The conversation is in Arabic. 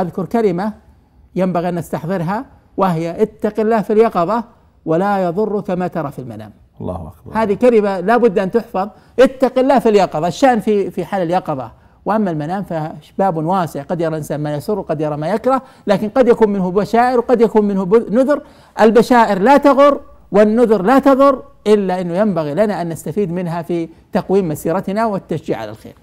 اذكر كلمه ينبغي ان نستحضرها وهي اتق الله في اليقظه ولا يضرك ما ترى في المنام الله اكبر هذه كلمه لابد ان تحفظ اتق الله في اليقظه الشان في في حال اليقظه واما المنام فباب واسع قد يرى الانسان ما يسر وقد يرى ما يكره لكن قد يكون منه بشائر وقد يكون منه نذر البشائر لا تغر والنذر لا تضر الا انه ينبغي لنا ان نستفيد منها في تقويم مسيرتنا والتشجيع على الخير